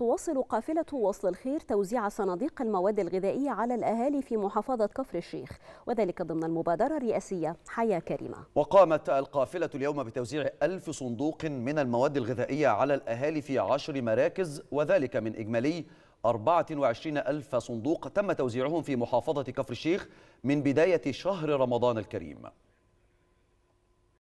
تواصل قافلة وصل الخير توزيع صناديق المواد الغذائية على الأهالي في محافظة كفر الشيخ وذلك ضمن المبادرة الرئاسية حياة كريمة وقامت القافلة اليوم بتوزيع ألف صندوق من المواد الغذائية على الأهالي في عشر مراكز وذلك من إجمالي 24 ألف صندوق تم توزيعهم في محافظة كفر الشيخ من بداية شهر رمضان الكريم